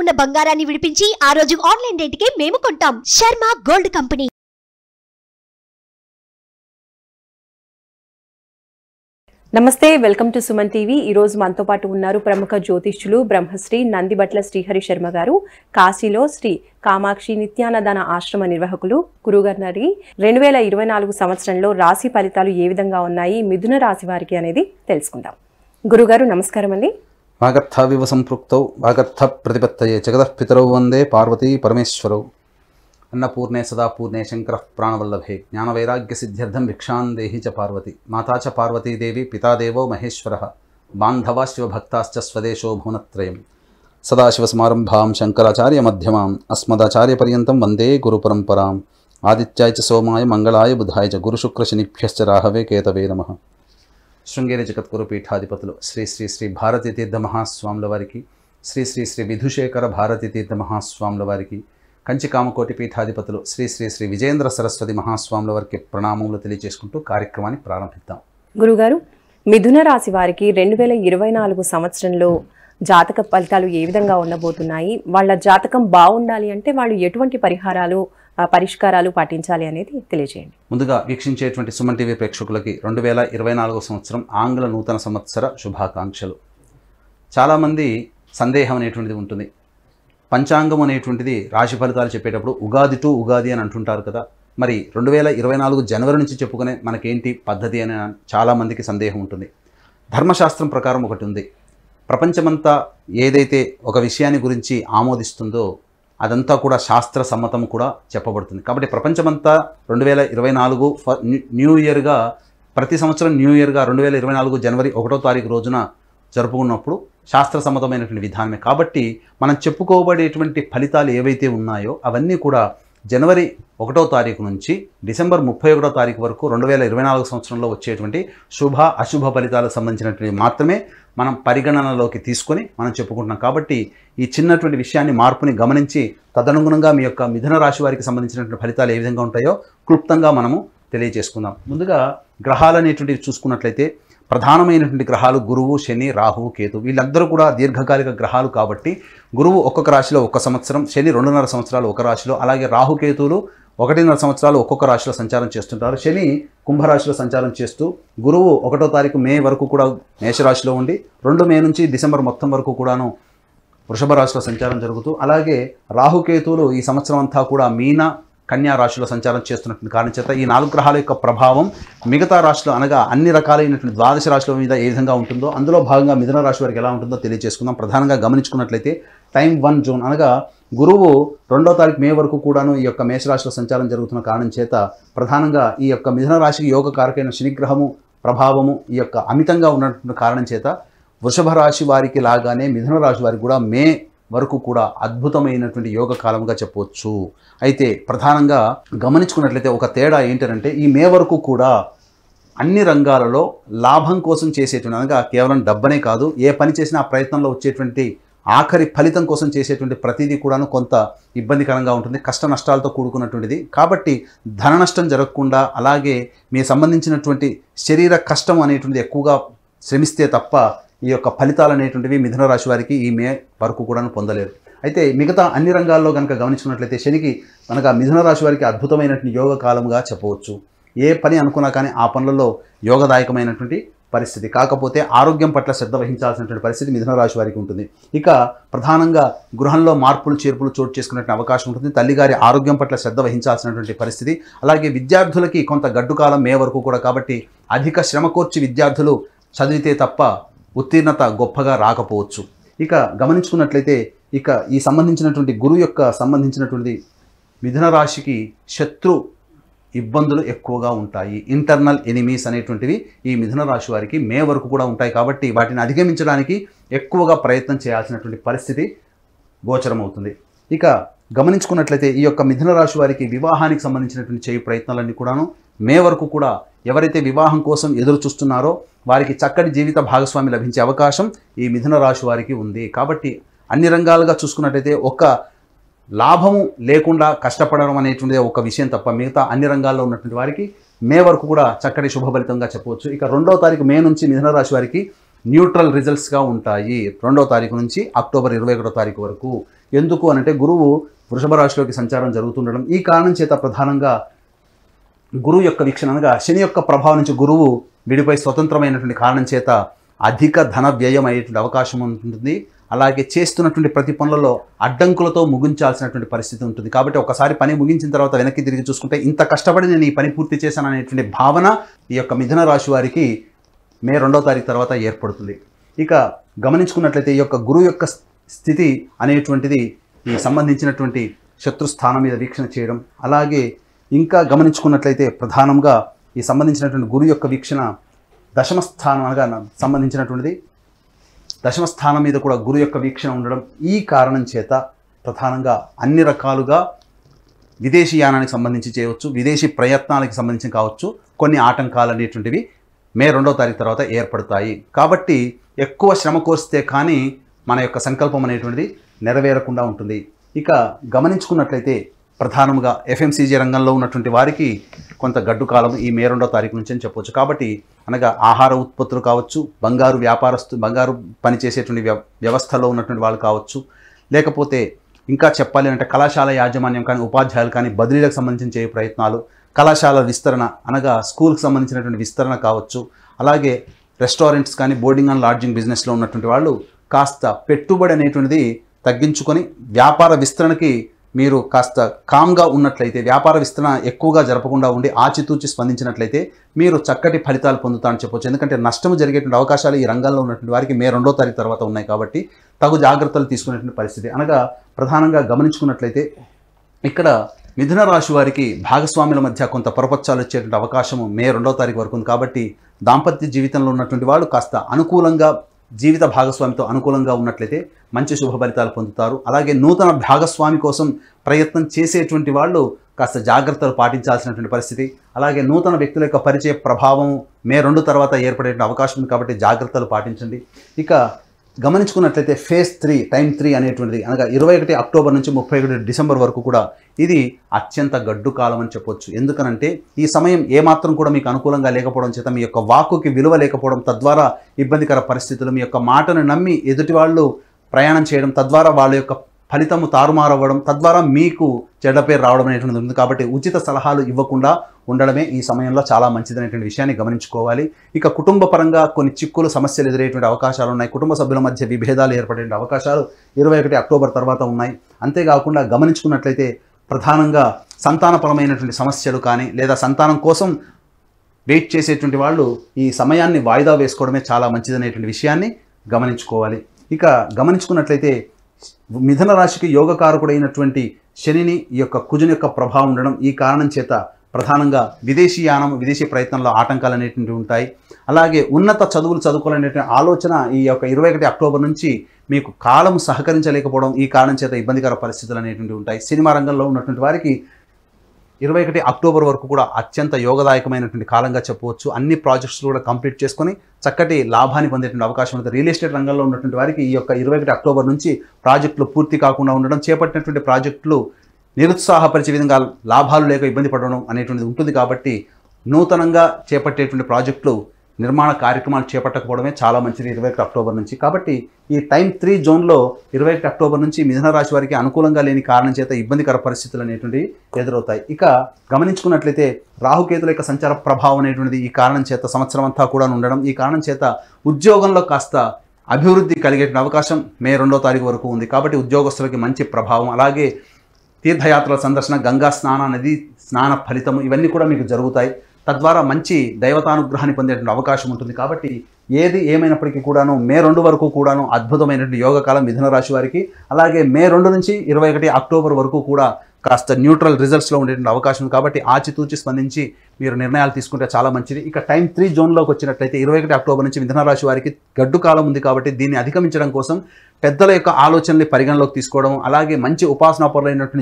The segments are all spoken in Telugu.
ఉన్న బంగారాన్ని విడిపించి ఆ రోజు ఆన్లైన్ రేటుకే మేము కొంటాం శర్మ గోల్డ్ కంపెనీ నమస్తే వెల్కమ్ టు సుమన్ టీవీ ఈ రోజు మనతో పాటు ఉన్నారు ప్రముఖ జ్యోతిష్యులు బ్రహ్మశ్రీ నందిబట్ల శ్రీహరి శర్మ గారు కాశీలో శ్రీ కామాక్షి నిత్యానదాన ఆశ్రమ నిర్వాహకులు గురుగర్నరి రెండు వేల ఇరవై నాలుగు సంవత్సరంలో రాశి ఫలితాలు ఏ విధంగా ఉన్నాయి మిథున రాశి వారికి అనేది తెలుసుకుందాం గురుగారు నమస్కారం అండి వాగర్థావివ సంపృక్తౌ వాగర్థ ప్రతిపత్తయే జగదఃపితరౌ వందే పార్వతీ పరమేశ్వరౌ అన్నపూర్ణే సదా పూర్ణే శంకర ప్రాణవల్లభే జ్ఞానవైరాగ్యసిద్ధ్యర్థం భిక్షాందేహి చ పార్వతి మాతా చ పార్వతీదేవి పితాదేవో మహేశ్వర బాంధవా శివభక్తాశ్చ స్వదేశో భువనత్రయం సదాశివసమారంభాం శంకరాచార్యమధ్యమాం అస్మదాచార్యపర్యంతం వందే గురుపరంపరాం ఆదిత్యాయ చ సోమాయ మంగళాయ బుధాయ చ గురుశుక్రశనిభ్యశ్చ రాహవే కేతవే నమ శృంగేరి జగద్గురు పీఠాధిపతులు శ్రీ శ్రీ శ్రీ భారతీ తీర్థ మహాస్వాముల వారికి శ్రీ శ్రీ శ్రీ విధుశేఖర భారతీ తీర్థ మహాస్వాముల వారికి కంచి కామకోటి పీఠాధిపతులు శ్రీ శ్రీ శ్రీ విజేంద్ర సరస్వతి మహాస్వాముల వారికి ప్రణామములు తెలియజేసుకుంటూ కార్యక్రమాన్ని ప్రారంభిద్దాం గురుగారు మిథున రాశి వారికి రెండు వేల ఇరవై నాలుగు సంవత్సరంలో జాతక ఫలితాలు ఏ విధంగా ఉండబోతున్నాయి వాళ్ళ జాతకం బాగుండాలి అంటే వాళ్ళు ఎటువంటి పరిహారాలు పరిష్కారాలు పాటించాలి అనేది తెలియజేయండి ముందుగా వీక్షించేటువంటి సుమన్ టీవీ ప్రేక్షకులకి రెండు వేల ఇరవై నాలుగో సంవత్సరం ఆంగ్ల నూతన సంవత్సర శుభాకాంక్షలు చాలామంది సందేహం అనేటువంటిది ఉంటుంది పంచాంగం అనేటువంటిది రాశి ఫలితాలు చెప్పేటప్పుడు ఉగాది టు ఉగాది అని అంటుంటారు కదా మరి రెండు వేల ఇరవై నాలుగు జనవరి నుంచి చెప్పుకునే మనకేంటి పద్ధతి అని చాలామందికి సందేహం ఉంటుంది ధర్మశాస్త్రం ప్రకారం ఒకటి ఉంది ప్రపంచమంతా ఏదైతే ఒక విషయాన్ని గురించి ఆమోదిస్తుందో అదంతా కూడా శాస్త్ర సమ్మతం కూడా చెప్పబడుతుంది కాబట్టి ప్రపంచమంతా రెండు వేల ఇరవై నాలుగు న్యూ ఇయర్గా ప్రతి సంవత్సరం న్యూ ఇయర్గా రెండు వేల ఇరవై నాలుగు జనవరి ఒకటో తారీఖు రోజున జరుపుకున్నప్పుడు శాస్త్ర సమ్మతమైనటువంటి విధానమే కాబట్టి మనం చెప్పుకోబడేటువంటి ఫలితాలు ఏవైతే ఉన్నాయో అవన్నీ కూడా జనవరి ఒకటో తారీఖు నుంచి డిసెంబర్ ముప్పై ఒకటో తారీఖు వరకు రెండు వేల ఇరవై నాలుగు సంవత్సరంలో వచ్చేటువంటి శుభ అశుభ ఫలితాలకు సంబంధించినటువంటి మాత్రమే మనం పరిగణనలోకి తీసుకొని మనం చెప్పుకుంటున్నాం కాబట్టి ఈ చిన్నటువంటి విషయాన్ని మార్పుని గమనించి తదనుగుణంగా మీ యొక్క మిథున రాశి వారికి సంబంధించినటువంటి ఫలితాలు ఏ విధంగా ఉంటాయో క్లుప్తంగా మనము తెలియజేసుకుందాం ముందుగా గ్రహాలు అనేటువంటివి చూసుకున్నట్లయితే ప్రధానమైనటువంటి గ్రహాలు గురువు శని రాహువు కేతు వీళ్ళందరూ కూడా దీర్ఘకాలిక గ్రహాలు కాబట్టి గురువు ఒక్కొక్క రాశిలో ఒక్క సంవత్సరం శని రెండున్నర సంవత్సరాలు ఒక రాశిలో అలాగే రాహుకేతువులు ఒకటిన్నర సంవత్సరాలు ఒక్కొక్క రాశిలో సంచారం చేస్తుంటారు శని కుంభరాశిలో సంచారం చేస్తూ గురువు ఒకటో తారీఖు మే వరకు కూడా మేషరాశిలో ఉండి రెండు మే నుంచి డిసెంబర్ మొత్తం వరకు కూడాను వృషభ రాశిలో సంచారం జరుగుతూ అలాగే రాహుకేతువులు ఈ సంవత్సరం అంతా కూడా మీన కన్యా రాశిలో సంచారం చేస్తున్నటువంటి కారణం చేత ఈ నాలుగు గ్రహాల యొక్క ప్రభావం మిగతా రాశిలో అనగా అన్ని రకాలైనటువంటి ద్వాదశ రాశుల మీద ఏ విధంగా ఉంటుందో అందులో భాగంగా మిథున రాశి వారికి ఎలా ఉంటుందో తెలియజేసుకుందాం ప్రధానంగా గమనించుకున్నట్లయితే టైం వన్ జూన్ అనగా గురువు రెండో తారీఖు మే వరకు కూడాను ఈ యొక్క మేషరాశిలో సంచారం జరుగుతున్న కారణం చేత ప్రధానంగా ఈ యొక్క మిథున రాశికి యోగకారకైన శనిగ్రహము ప్రభావము ఈ యొక్క అమితంగా ఉన్నటువంటి కారణం చేత వృషభ రాశి వారికి లాగానే మిథున రాశి వారికి కూడా మే వరకు కూడా అద్భుతమైనటువంటి యోగ కాలంగా చెప్పవచ్చు అయితే ప్రధానంగా గమనించుకున్నట్లయితే ఒక తేడా ఏంటంటే ఈ మే వరకు కూడా అన్ని రంగాలలో లాభం కోసం చేసేటువంటి అనగా కేవలం డబ్బనే కాదు ఏ పని చేసినా ఆ ప్రయత్నంలో వచ్చేటువంటి ఆఖరి ఫలితం కోసం చేసేటువంటి ప్రతిదీ కూడాను కొంత ఇబ్బందికరంగా ఉంటుంది కష్ట నష్టాలతో కూడుకున్నటువంటిది కాబట్టి ధన నష్టం జరగకుండా అలాగే మీ సంబంధించినటువంటి శరీర కష్టం అనేటువంటిది ఎక్కువగా శ్రమిస్తే తప్ప ఈ యొక్క ఫలితాలు అనేటువంటివి మిథున రాశి వారికి ఈ మే వరకు కూడా పొందలేరు అయితే మిగతా అన్ని రంగాల్లో కనుక గమనించినట్లయితే శనికి మనకు మిథున రాశి వారికి అద్భుతమైనటువంటి యోగ కాలంగా చెప్పవచ్చు ఏ పని అనుకున్నా కానీ ఆ పనులలో యోగదాయకమైనటువంటి పరిస్థితి కాకపోతే ఆరోగ్యం పట్ల శ్రద్ధ వహించాల్సినటువంటి పరిస్థితి మిథున రాశి వారికి ఉంటుంది ఇక ప్రధానంగా గృహంలో మార్పులు చేర్పులు చోటు చేసుకునే అవకాశం ఉంటుంది తల్లిగారి ఆరోగ్యం పట్ల శ్రద్ధ వహించాల్సినటువంటి పరిస్థితి అలాగే విద్యార్థులకి కొంత గడ్డుకాలం మే వరకు కూడా కాబట్టి అధిక శ్రమకూర్చి విద్యార్థులు చదివితే తప్ప ఉత్తీర్ణత గొప్పగా రాకపోవచ్చు ఇక గమనించుకున్నట్లయితే ఇక ఈ సంబంధించినటువంటి గురువు యొక్క సంబంధించినటువంటి మిథున రాశికి శత్రు ఇబ్బందులు ఎక్కువగా ఉంటాయి ఇంటర్నల్ ఎనిమీస్ అనేటువంటివి ఈ మిథున రాశి వారికి మే వరకు కూడా ఉంటాయి కాబట్టి వాటిని అధిగమించడానికి ఎక్కువగా ప్రయత్నం చేయాల్సినటువంటి పరిస్థితి గోచరమవుతుంది ఇక గమనించుకున్నట్లయితే ఈ యొక్క మిథున రాశి వారికి వివాహానికి సంబంధించినటువంటి చేయి ప్రయత్నాలన్నీ కూడాను మే వరకు కూడా ఎవరైతే వివాహం కోసం ఎదురు చూస్తున్నారో వారికి చక్కటి జీవిత భాగస్వామి లభించే అవకాశం ఈ మిథున రాశి వారికి ఉంది కాబట్టి అన్ని రంగాలుగా చూసుకున్నట్టయితే ఒక లాభము లేకుండా కష్టపడడం అనేటువంటిది ఒక విషయం తప్ప మిగతా అన్ని రంగాల్లో ఉన్నటువంటి వారికి మే వరకు కూడా చక్కటి శుభఫలితంగా చెప్పవచ్చు ఇక రెండవ తారీఖు మే నుంచి మిథున రాశి వారికి న్యూట్రల్ రిజల్ట్స్గా ఉంటాయి రెండవ తారీఖు నుంచి అక్టోబర్ ఇరవై ఒకటో తారీఖు వరకు ఎందుకు అనంటే గురువు వృషభ రాశిలోకి సంచారం జరుగుతుండడం ఈ కారణం చేత ప్రధానంగా గురువు యొక్క వీక్షణ అనగా శని యొక్క ప్రభావం నుంచి గురువు వీడిపై స్వతంత్రమైనటువంటి కారణం చేత అధిక ధన వ్యయం అయ్యేటువంటి అవకాశం ఉంటుంది అలాగే చేస్తున్నటువంటి ప్రతి పనులలో అడ్డంకులతో ముగించాల్సినటువంటి పరిస్థితి ఉంటుంది కాబట్టి ఒకసారి పని ముగించిన తర్వాత వెనక్కి తిరిగి చూసుకుంటే ఇంత కష్టపడి నేను ఈ పని పూర్తి చేశాను అనేటువంటి భావన ఈ యొక్క మిథున రాశి వారికి మే రెండో తారీఖు తర్వాత ఏర్పడుతుంది ఇక గమనించుకున్నట్లయితే ఈ యొక్క గురువు యొక్క స్థితి అనేటువంటిది ఈ సంబంధించినటువంటి శత్రుస్థానం మీద వీక్షణ చేయడం అలాగే ఇంకా గమనించుకున్నట్లయితే ప్రధానంగా ఈ సంబంధించినటువంటి గురు యొక్క వీక్షణ దశమ అనగా సంబంధించినటువంటిది దశమ స్థానం మీద కూడా గురు యొక్క వీక్షణ ఉండడం ఈ కారణం చేత ప్రధానంగా అన్ని రకాలుగా విదేశీ యానానికి సంబంధించి చేయవచ్చు విదేశీ ప్రయత్నాలకు సంబంధించి కావచ్చు కొన్ని ఆటంకాలు అనేటువంటివి మే రెండవ తారీఖు తర్వాత ఏర్పడతాయి కాబట్టి ఎక్కువ శ్రమ కోస్తే కానీ మన యొక్క సంకల్పం అనేటువంటిది నెరవేరకుండా ఉంటుంది ఇక గమనించుకున్నట్లయితే ప్రధానంగా ఎఫ్ఎంసీజీ రంగంలో ఉన్నటువంటి వారికి కొంత గడ్డు కాలం ఈ మే రెండో తారీఖు నుంచి అని చెప్పవచ్చు కాబట్టి అనగా ఆహార ఉత్పత్తులు కావచ్చు బంగారు వ్యాపారస్తు బంగారు పనిచేసేటువంటి వ్యవ వ్యవస్థలో ఉన్నటువంటి వాళ్ళు కావచ్చు లేకపోతే ఇంకా చెప్పాలి అంటే కళాశాల యాజమాన్యం కానీ ఉపాధ్యాయులు కానీ బదిలీలకు సంబంధించి చేయు ప్రయత్నాలు కళాశాల విస్తరణ అనగా స్కూల్కి సంబంధించినటువంటి విస్తరణ కావచ్చు అలాగే రెస్టారెంట్స్ కానీ బోర్డింగ్ అండ్ లాడ్జింగ్ బిజినెస్లో ఉన్నటువంటి వాళ్ళు కాస్త పెట్టుబడి అనేటువంటిది తగ్గించుకొని వ్యాపార విస్తరణకి మీరు కాస్త కామ్గా ఉన్నట్లయితే వ్యాపార విస్తరణ ఎక్కువగా జరపకుండా ఉండి ఆచితూచి స్పందించినట్లయితే మీరు చక్కటి ఫలితాలు పొందుతా అని చెప్పొచ్చు ఎందుకంటే నష్టం జరిగేటువంటి అవకాశాలు ఈ రంగంలో ఉన్నటువంటి వారికి మే రెండో తారీఖు తర్వాత ఉన్నాయి కాబట్టి తగు జాగ్రత్తలు తీసుకునేటువంటి పరిస్థితి అనగా ప్రధానంగా గమనించుకున్నట్లయితే ఇక్కడ మిథున రాశి వారికి భాగస్వాముల మధ్య కొంత ప్రపంచాలు వచ్చేటువంటి అవకాశము మే రెండో తారీఖు వరకు ఉంది కాబట్టి దాంపత్య జీవితంలో ఉన్నటువంటి వాళ్ళు కాస్త అనుకూలంగా జీవిత భాగస్వామితో అనుకూలంగా ఉన్నట్లయితే మంచి శుభ ఫలితాలు పొందుతారు అలాగే నూతన భాగస్వామి కోసం ప్రయత్నం చేసేటువంటి వాళ్ళు కాస్త జాగ్రత్తలు పాటించాల్సినటువంటి పరిస్థితి అలాగే నూతన వ్యక్తుల యొక్క పరిచయ ప్రభావం మే రెండు తర్వాత ఏర్పడే అవకాశం ఉంది కాబట్టి జాగ్రత్తలు పాటించండి ఇక గమనించుకున్నట్లయితే ఫేజ్ త్రీ టైం త్రీ అనేటువంటిది అనగా ఇరవై ఒకటి అక్టోబర్ నుంచి ముప్పై ఒకటి డిసెంబర్ వరకు కూడా ఇది అత్యంత గడ్డు కాలం అని చెప్పొచ్చు ఎందుకనంటే ఈ సమయం ఏమాత్రం కూడా మీకు అనుకూలంగా లేకపోవడం చేత మీ యొక్క వాక్కుకి విలువ లేకపోవడం తద్వారా ఇబ్బందికర పరిస్థితులు మీ యొక్క మాటను నమ్మి ఎదుటి వాళ్ళు ప్రయాణం చేయడం తద్వారా వాళ్ళ యొక్క ఫలితము తారుమారవ్వడం తద్వారా మీకు చెడ్డ పేరు రావడం అనేటువంటిది ఉంది కాబట్టి ఉచిత సలహాలు ఇవ్వకుండా ఉండడమే ఈ సమయంలో చాలా మంచిదనేటువంటి విషయాన్ని గమనించుకోవాలి ఇక కుటుంబ పరంగా కొన్ని చిక్కులు సమస్యలు ఎదురయ్యేటువంటి అవకాశాలు ఉన్నాయి కుటుంబ సభ్యుల మధ్య విభేదాలు ఏర్పడే అవకాశాలు ఇరవై ఒకటి అక్టోబర్ తర్వాత ఉన్నాయి అంతేకాకుండా గమనించుకున్నట్లయితే ప్రధానంగా సంతానపరమైనటువంటి సమస్యలు కానీ లేదా సంతానం కోసం వెయిట్ చేసేటువంటి వాళ్ళు ఈ సమయాన్ని వాయిదా వేసుకోవడమే చాలా మంచిదనేటువంటి విషయాన్ని గమనించుకోవాలి ఇక గమనించుకున్నట్లయితే మిథున రాశికి యోగకారకుడైనటువంటి శనిని ఈ యొక్క కుజుని యొక్క ప్రభావం ఉండడం ఈ కారణం చేత ప్రధానంగా విదేశీ యానం విదేశీ ప్రయత్నంలో ఆటంకాలు అనేటువంటివి ఉంటాయి అలాగే ఉన్నత చదువులు చదువుకోవాలనేటువంటి ఆలోచన ఈ యొక్క ఇరవై ఒకటి అక్టోబర్ నుంచి మీకు కాలం సహకరించలేకపోవడం ఈ కారణం చేత ఇబ్బందికర పరిస్థితులు అనేటువంటివి ఉంటాయి సినిమా రంగంలో ఉన్నటువంటి వారికి ఇరవై ఒకటి అక్టోబర్ వరకు కూడా అత్యంత యోగదాయకమైనటువంటి కాలంగా చెప్పవచ్చు అన్ని ప్రాజెక్ట్స్ కూడా కంప్లీట్ చేసుకొని చక్కటి లాభాన్ని పొందేటువంటి అవకాశం ఉంటుంది రియల్ ఎస్టేట్ రంగంలో ఉన్నటువంటి వారికి ఈ యొక్క ఇరవై ఒకటి అక్టోబర్ నుంచి ప్రాజెక్టులు పూర్తి కాకుండా ఉండడం చేపట్టినటువంటి ప్రాజెక్టులు నిరుత్సాహపరిచే విధంగా లాభాలు లేక ఇబ్బంది పడడం అనేటువంటిది ఉంటుంది కాబట్టి నూతనంగా చేపట్టేటువంటి ప్రాజెక్టులు నిర్మాణ కార్యక్రమాలు చేపట్టకపోవడమే చాలా మంచిది ఇరవై అక్టోబర్ నుంచి కాబట్టి ఈ టైం త్రీ జోన్లో ఇరవై అక్టోబర్ నుంచి మిథున రాశి వారికి అనుకూలంగా లేని కారణం చేత ఇబ్బందికర పరిస్థితులు అనేటువంటివి ఎదురవుతాయి ఇక గమనించుకున్నట్లయితే రాహుకేతుల యొక్క సంచార ప్రభావం అనేటువంటిది ఈ కారణం చేత సంవత్సరం అంతా కూడా ఉండడం ఈ కారణం చేత ఉద్యోగంలో కాస్త అభివృద్ధి కలిగే అవకాశం మే రెండో తారీఖు వరకు ఉంది కాబట్టి ఉద్యోగస్తులకి మంచి ప్రభావం అలాగే తీర్థయాత్రల సందర్శన గంగా స్నాన నది స్నాన ఫలితం ఇవన్నీ కూడా మీకు జరుగుతాయి తద్వారా మంచి దైవతానుగ్రహాన్ని పొందేటువంటి అవకాశం ఉంటుంది కాబట్టి ఏది ఏమైనప్పటికీ కూడాను మే రెండు వరకు కూడాను అద్భుతమైనటువంటి యోగకాలం మిథున రాశి వారికి అలాగే మే రెండు నుంచి ఇరవై ఒకటి అక్టోబర్ వరకు కూడా కాస్త న్యూట్రల్ రిజల్ట్స్లో ఉండేటువంటి అవకాశం కాబట్టి ఆచితూచి స్పందించి మీరు నిర్ణయాలు తీసుకుంటే చాలా మంచిది ఇక టైం త్రీ జోన్లోకి వచ్చినట్లయితే ఇరవై ఒకటి అక్టోబర్ నుంచి మిథున రాశి వారికి గడ్డు కాలం ఉంది కాబట్టి దీన్ని అధిగమించడం కోసం పెద్దల యొక్క ఆలోచనల్ని పరిగణలోకి తీసుకోవడం అలాగే మంచి ఉపాసనా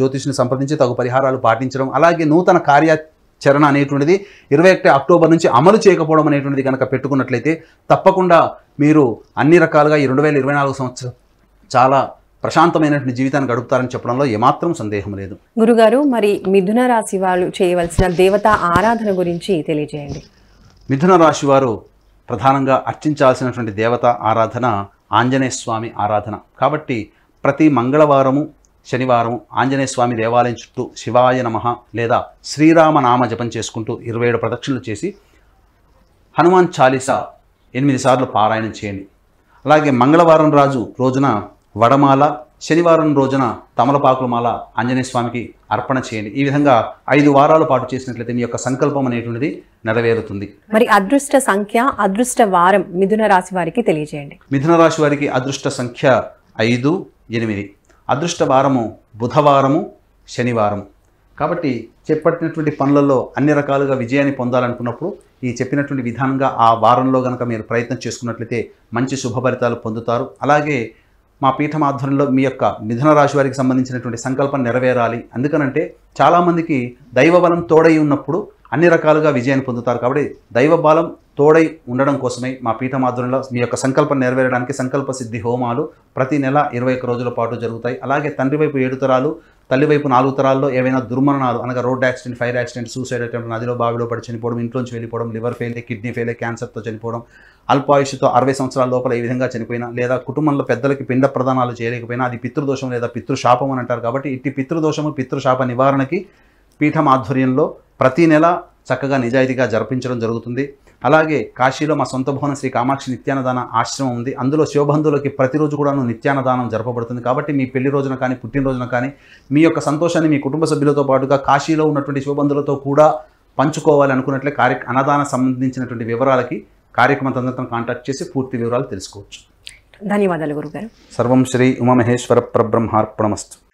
జ్యోతిష్ని సంప్రదించి తగు పరిహారాలు పాటించడం అలాగే నూతన కార్య చరణ అనేటువంటిది ఇరవై ఒకటి అక్టోబర్ నుంచి అమలు చేయకపోవడం అనేటువంటిది కనుక పెట్టుకున్నట్లయితే తప్పకుండా మీరు అన్ని రకాలుగా ఈ రెండు వేల ఇరవై నాలుగు సంవత్సరం చాలా ప్రశాంతమైనటువంటి జీవితాన్ని గడుపుతారని చెప్పడంలో ఏమాత్రం సందేహం లేదు గురుగారు మరి మిథున రాశి వాళ్ళు చేయవలసిన దేవత ఆరాధన గురించి తెలియజేయండి మిథున రాశి వారు ప్రధానంగా అర్చించాల్సినటువంటి దేవత ఆరాధన ఆంజనేయ స్వామి ఆరాధన కాబట్టి ప్రతి మంగళవారము శనివారం ఆంజనేయ స్వామి దేవాలయం చుట్టూ శివాయ నమ లేదా శ్రీరామ నామ జపం చేసుకుంటూ ఇరవై ఏడు ప్రదక్షిణలు చేసి హనుమాన్ చాలీస ఎనిమిది సార్లు పారాయణం చేయండి అలాగే మంగళవారం రాజు రోజున వడమాల శనివారం రోజున తమలపాకుల మాల ఆంజనేయ స్వామికి అర్పణ చేయండి ఈ విధంగా ఐదు వారాల పాటు చేసినట్లయితే మీ యొక్క సంకల్పం అనేటువంటిది నెరవేరుతుంది మరి అదృష్ట సంఖ్య అదృష్ట వారం మిథున రాశి వారికి తెలియజేయండి మిథున రాశి వారికి అదృష్ట సంఖ్య ఐదు ఎనిమిది అదృష్ట వారము బుధవారము శనివారము కాబట్టి చెప్పినటువంటి పనులలో అన్ని రకాలుగా విజయాన్ని పొందాలనుకున్నప్పుడు ఈ చెప్పినటువంటి విధానంగా ఆ వారంలో కనుక మీరు ప్రయత్నం చేసుకున్నట్లయితే మంచి శుభ ఫలితాలు పొందుతారు అలాగే మా పీఠం ఆధ్వర్యంలో మీ యొక్క మిథున రాశి వారికి సంబంధించినటువంటి సంకల్పం నెరవేరాలి ఎందుకనంటే చాలామందికి దైవ బలం తోడై ఉన్నప్పుడు అన్ని రకాలుగా విజయాన్ని పొందుతారు కాబట్టి దైవ బలం తోడై ఉండడం కోసమే మా పీఠమాధురంలో మీ యొక్క సంకల్పం నెరవేరడానికి సంకల్ప సిద్ధి హోమాలు ప్రతి నెల ఇరవై ఒక్క రోజుల పాటు జరుగుతాయి అలాగే తండ్రి వైపు ఏడు తరాలు తల్లి వైపు నాలుగు తరాల్లో ఏవైనా దుర్మరణాలు అనగా road accident fire accident suicide attempt నదిలో బావిలో పడి చనిపోవడం ఇంట్లోంచి వెళ్ళిపోవడం లివర్ ఫెయిల్ కిడ్నీ ఫెయిల్ క్యాన్సర్తో చనిపోవడం అల్పాయుష్తో అరవై సంవత్సరాల లోపల ఈ విధంగా చనిపోయినా లేదా కుటుంబంలో పెద్దలకి పిండ ప్రదానాలు చేయలేకపోయినా అది పితృదోషం లేదా పితృశాపం అని అంటారు కాబట్టి ఇట్టి పితృదోషము పితృశాప నివారణకి పీఠం ఆధ్వర్యంలో ప్రతీ నెల చక్కగా నిజాయితీగా జరిపించడం జరుగుతుంది అలాగే కాశీలో మా సొంత భవన శ్రీ కామాక్షి నిత్యానదాన ఆశ్రమం ఉంది అందులో శివబంధువులకి ప్రతిరోజు కూడాను నిత్యానదానం జరపబడుతుంది కాబట్టి మీ పెళ్లి రోజున కానీ పుట్టినరోజున కానీ మీ యొక్క సంతోషాన్ని మీ కుటుంబ సభ్యులతో పాటుగా కాశీలో ఉన్నటువంటి శివబంధువులతో కూడా పంచుకోవాలి అనుకున్నట్లే కార్య అన్నదానం సంబంధించినటువంటి వివరాలకి కార్యక్రమ తొందరతో కాంటాక్ట్ చేసి పూర్తి వివరాలు తెలుసుకోవచ్చు ధన్యవాదాలు గురుగారు సర్వం శ్రీ ఉమామహేశ్వర ప్రబ్రహ్మార్పణమస్తు